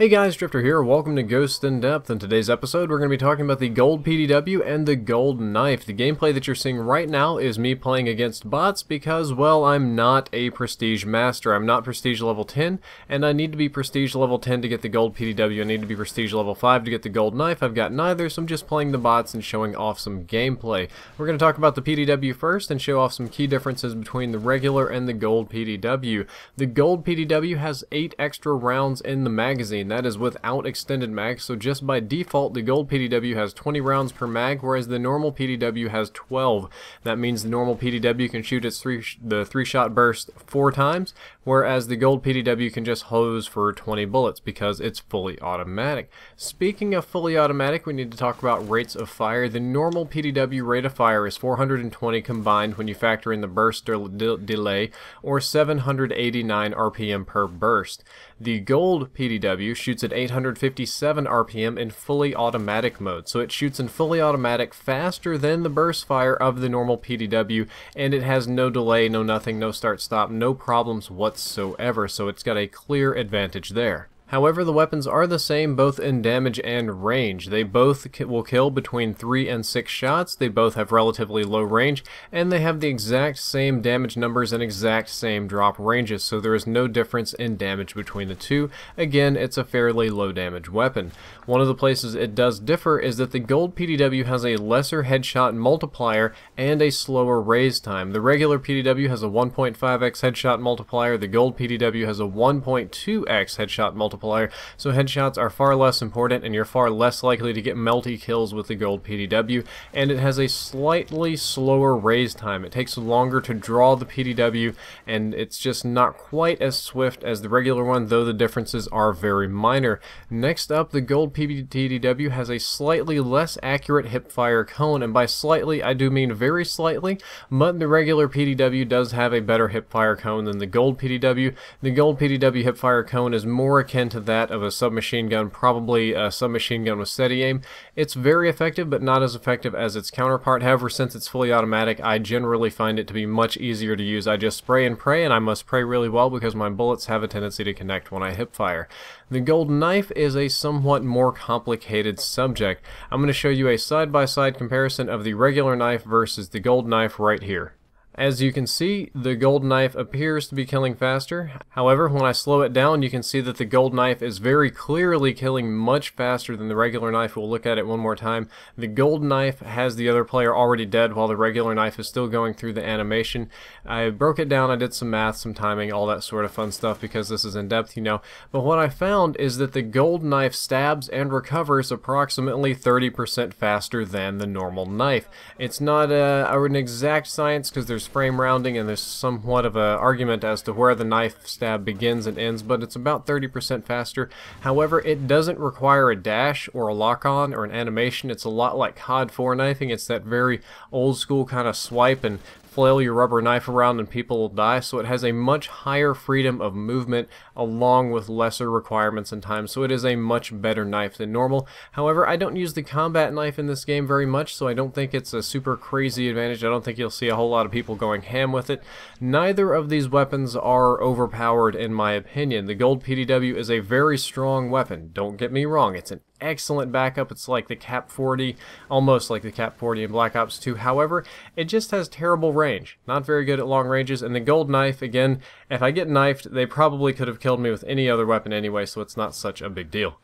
Hey guys, Drifter here. Welcome to Ghost in Depth. In today's episode, we're going to be talking about the Gold PDW and the Gold Knife. The gameplay that you're seeing right now is me playing against bots because, well, I'm not a Prestige Master. I'm not Prestige Level 10, and I need to be Prestige Level 10 to get the Gold PDW. I need to be Prestige Level 5 to get the Gold Knife. I've got neither, so I'm just playing the bots and showing off some gameplay. We're going to talk about the PDW first and show off some key differences between the regular and the Gold PDW. The Gold PDW has 8 extra rounds in the magazine and that is without extended mag, so just by default the gold PDW has 20 rounds per mag, whereas the normal PDW has 12. That means the normal PDW can shoot its three the three-shot burst four times, whereas the gold PDW can just hose for 20 bullets because it's fully automatic. Speaking of fully automatic, we need to talk about rates of fire. The normal PDW rate of fire is 420 combined when you factor in the burst de delay, or 789 RPM per burst. The gold PDW shoots at 857 RPM in fully automatic mode. So it shoots in fully automatic faster than the burst fire of the normal PDW, and it has no delay, no nothing, no start-stop, no problems whatsoever. So it's got a clear advantage there. However, the weapons are the same both in damage and range. They both will kill between 3 and 6 shots, they both have relatively low range, and they have the exact same damage numbers and exact same drop ranges, so there is no difference in damage between the two. Again, it's a fairly low damage weapon. One of the places it does differ is that the gold PDW has a lesser headshot multiplier and a slower raise time. The regular PDW has a 1.5x headshot multiplier, the gold PDW has a 1.2x headshot multiplier multiplier, so headshots are far less important and you're far less likely to get melty kills with the gold PDW, and it has a slightly slower raise time. It takes longer to draw the PDW, and it's just not quite as swift as the regular one, though the differences are very minor. Next up, the gold PDW has a slightly less accurate hipfire cone, and by slightly, I do mean very slightly, but the regular PDW does have a better hipfire cone than the gold PDW. The gold PDW hipfire cone is more akin into that of a submachine gun, probably a submachine gun with steady aim. It's very effective, but not as effective as its counterpart. However, since it's fully automatic, I generally find it to be much easier to use. I just spray and pray, and I must pray really well because my bullets have a tendency to connect when I hip fire. The gold knife is a somewhat more complicated subject. I'm going to show you a side-by-side -side comparison of the regular knife versus the gold knife right here. As you can see, the gold knife appears to be killing faster. However, when I slow it down, you can see that the gold knife is very clearly killing much faster than the regular knife. We'll look at it one more time. The gold knife has the other player already dead while the regular knife is still going through the animation. I broke it down, I did some math, some timing, all that sort of fun stuff because this is in depth, you know. But what I found is that the gold knife stabs and recovers approximately 30% faster than the normal knife. It's not uh, an exact science because there's frame rounding and there's somewhat of an argument as to where the knife stab begins and ends, but it's about 30% faster. However, it doesn't require a dash or a lock-on or an animation. It's a lot like COD 4 knifing. It's that very old school kind of swipe and flail your rubber knife around and people will die, so it has a much higher freedom of movement along with lesser requirements and time, so it is a much better knife than normal. However, I don't use the combat knife in this game very much, so I don't think it's a super crazy advantage. I don't think you'll see a whole lot of people going ham with it. Neither of these weapons are overpowered in my opinion. The gold PDW is a very strong weapon, don't get me wrong, it's an excellent backup. It's like the Cap 40, almost like the Cap 40 in Black Ops 2. However, it just has terrible range. Not very good at long ranges. And the gold knife, again, if I get knifed, they probably could have killed me with any other weapon anyway, so it's not such a big deal.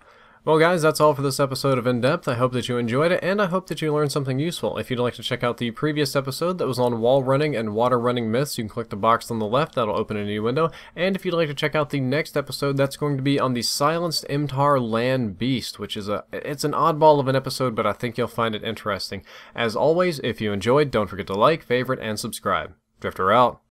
Well guys, that's all for this episode of In Depth. I hope that you enjoyed it, and I hope that you learned something useful. If you'd like to check out the previous episode that was on wall running and water running myths, you can click the box on the left, that'll open a new window. And if you'd like to check out the next episode, that's going to be on the silenced Imtar land beast, which is a it's an oddball of an episode, but I think you'll find it interesting. As always, if you enjoyed, don't forget to like, favorite, and subscribe. Drifter out.